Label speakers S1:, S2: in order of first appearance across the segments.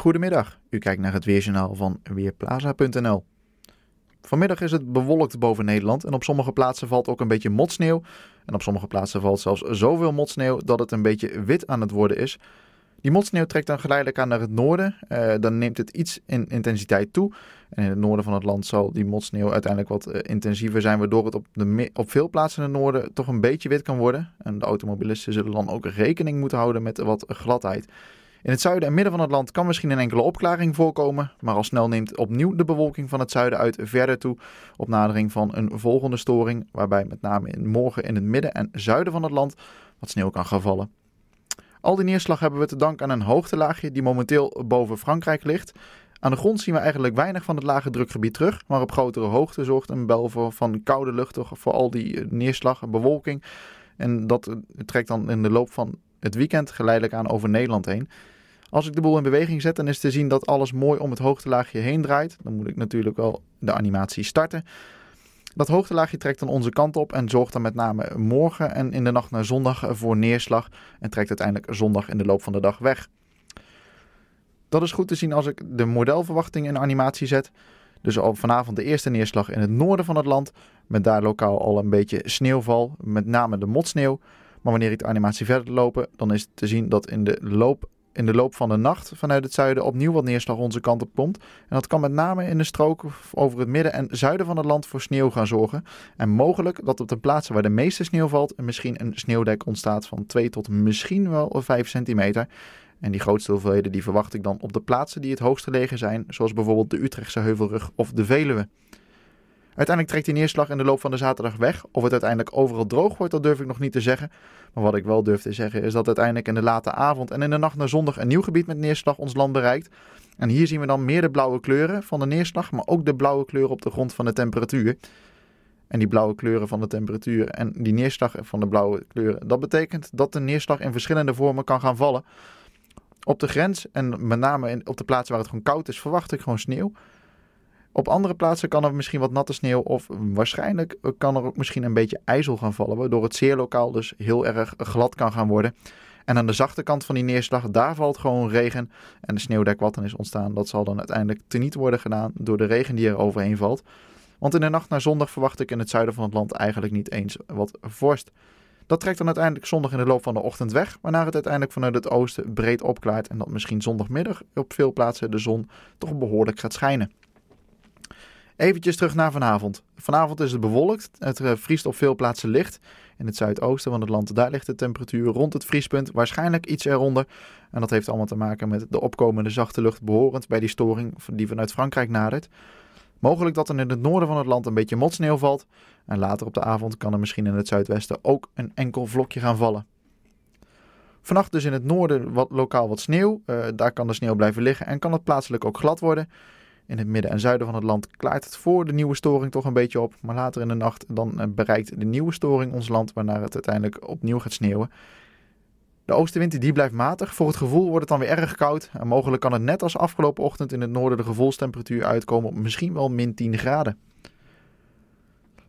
S1: Goedemiddag, u kijkt naar het Weerjournaal van Weerplaza.nl. Vanmiddag is het bewolkt boven Nederland en op sommige plaatsen valt ook een beetje motsneeuw. En op sommige plaatsen valt zelfs zoveel motsneeuw dat het een beetje wit aan het worden is. Die motsneeuw trekt dan geleidelijk aan naar het noorden. Eh, dan neemt het iets in intensiteit toe. En in het noorden van het land zal die motsneeuw uiteindelijk wat eh, intensiever zijn, waardoor het op, de op veel plaatsen in het noorden toch een beetje wit kan worden. En de automobilisten zullen dan ook rekening moeten houden met wat gladheid. In het zuiden en midden van het land kan misschien een enkele opklaring voorkomen, maar al snel neemt opnieuw de bewolking van het zuiden uit verder toe op nadering van een volgende storing, waarbij met name morgen in het midden en zuiden van het land wat sneeuw kan gaan vallen. Al die neerslag hebben we te danken aan een hoogtelaagje die momenteel boven Frankrijk ligt. Aan de grond zien we eigenlijk weinig van het lage drukgebied terug, maar op grotere hoogte zorgt een bel van koude lucht voor al die eh, neerslag en bewolking. En dat eh, trekt dan in de loop van het weekend geleidelijk aan over Nederland heen. Als ik de boel in beweging zet, dan is te zien dat alles mooi om het hoogtelaagje heen draait. Dan moet ik natuurlijk wel de animatie starten. Dat hoogtelaagje trekt dan onze kant op en zorgt dan met name morgen en in de nacht naar zondag voor neerslag. En trekt uiteindelijk zondag in de loop van de dag weg. Dat is goed te zien als ik de modelverwachting in animatie zet. Dus al vanavond de eerste neerslag in het noorden van het land. Met daar lokaal al een beetje sneeuwval, met name de motsneeuw. Maar wanneer ik de animatie verder lopen, dan is te zien dat in de loop in de loop van de nacht vanuit het zuiden opnieuw wat neerslag onze kant op komt. En dat kan met name in de strook over het midden en zuiden van het land voor sneeuw gaan zorgen. En mogelijk dat op de plaatsen waar de meeste sneeuw valt, misschien een sneeuwdek ontstaat van 2 tot misschien wel 5 centimeter. En die grootste hoeveelheden die verwacht ik dan op de plaatsen die het hoogste gelegen zijn, zoals bijvoorbeeld de Utrechtse Heuvelrug of de Veluwe. Uiteindelijk trekt die neerslag in de loop van de zaterdag weg. Of het uiteindelijk overal droog wordt, dat durf ik nog niet te zeggen. Maar wat ik wel durf te zeggen is dat uiteindelijk in de late avond en in de nacht naar zondag een nieuw gebied met neerslag ons land bereikt. En hier zien we dan meer de blauwe kleuren van de neerslag, maar ook de blauwe kleuren op de grond van de temperatuur. En die blauwe kleuren van de temperatuur en die neerslag van de blauwe kleuren, dat betekent dat de neerslag in verschillende vormen kan gaan vallen. Op de grens en met name op de plaatsen waar het gewoon koud is, verwacht ik gewoon sneeuw. Op andere plaatsen kan er misschien wat natte sneeuw of waarschijnlijk kan er ook misschien een beetje ijzel gaan vallen, waardoor het zeer lokaal dus heel erg glad kan gaan worden. En aan de zachte kant van die neerslag, daar valt gewoon regen. En de sneeuwdek wat dan is ontstaan, dat zal dan uiteindelijk teniet worden gedaan door de regen die er overheen valt. Want in de nacht naar zondag verwacht ik in het zuiden van het land eigenlijk niet eens wat vorst. Dat trekt dan uiteindelijk zondag in de loop van de ochtend weg, waarna het uiteindelijk vanuit het oosten breed opklaart en dat misschien zondagmiddag op veel plaatsen de zon toch behoorlijk gaat schijnen. Eventjes terug naar vanavond. Vanavond is het bewolkt. Het eh, vriest op veel plaatsen licht. In het zuidoosten van het land, daar ligt de temperatuur rond het vriespunt, waarschijnlijk iets eronder. En dat heeft allemaal te maken met de opkomende zachte lucht behorend bij die storing die vanuit Frankrijk nadert. Mogelijk dat er in het noorden van het land een beetje motsneeuw valt. En later op de avond kan er misschien in het zuidwesten ook een enkel vlokje gaan vallen. Vannacht dus in het noorden wat, lokaal wat sneeuw. Eh, daar kan de sneeuw blijven liggen en kan het plaatselijk ook glad worden. In het midden en zuiden van het land klaart het voor de nieuwe storing toch een beetje op. Maar later in de nacht dan eh, bereikt de nieuwe storing ons land, waarna het uiteindelijk opnieuw gaat sneeuwen. De oostenwind die blijft matig. Voor het gevoel wordt het dan weer erg koud. En mogelijk kan het net als afgelopen ochtend in het noorden de gevoelstemperatuur uitkomen op misschien wel min 10 graden.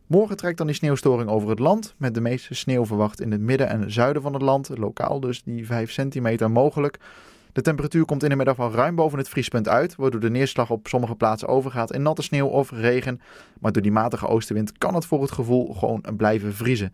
S1: Morgen trekt dan die sneeuwstoring over het land, met de meeste sneeuw verwacht in het midden en zuiden van het land, lokaal dus die 5 centimeter mogelijk. De temperatuur komt in de middag al ruim boven het vriespunt uit, waardoor de neerslag op sommige plaatsen overgaat in natte sneeuw of regen. Maar door die matige oostenwind kan het voor het gevoel gewoon blijven vriezen.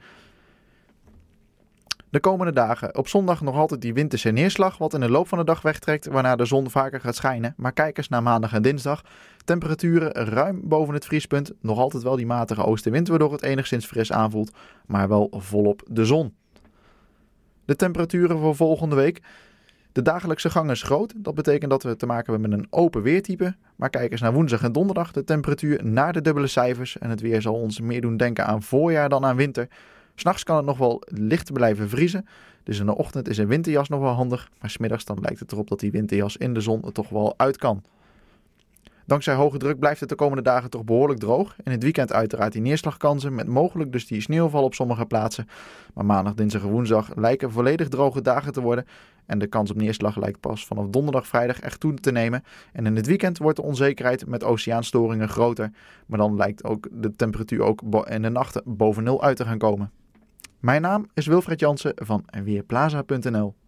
S1: De komende dagen. Op zondag nog altijd die winterse neerslag, wat in de loop van de dag wegtrekt, waarna de zon vaker gaat schijnen. Maar kijk eens naar maandag en dinsdag. Temperaturen ruim boven het vriespunt. Nog altijd wel die matige oostenwind, waardoor het enigszins fris aanvoelt, maar wel volop de zon. De temperaturen voor volgende week. De dagelijkse gang is groot. Dat betekent dat we te maken hebben met een open weertype. Maar kijk eens naar woensdag en donderdag. De temperatuur naar de dubbele cijfers. En het weer zal ons meer doen denken aan voorjaar dan aan winter. S'nachts kan het nog wel licht blijven vriezen. Dus in de ochtend is een winterjas nog wel handig. Maar smiddags dan lijkt het erop dat die winterjas in de zon er toch wel uit kan. Dankzij hoge druk blijft het de komende dagen toch behoorlijk droog. In het weekend uiteraard die neerslagkansen met mogelijk dus die sneeuwval op sommige plaatsen. Maar maandag, dinsdag en woensdag lijken volledig droge dagen te worden. En de kans op neerslag lijkt pas vanaf donderdag, vrijdag echt toe te nemen. En in het weekend wordt de onzekerheid met oceaanstoringen groter. Maar dan lijkt ook de temperatuur ook in de nachten boven nul uit te gaan komen. Mijn naam is Wilfred Jansen van Weerplaza.nl.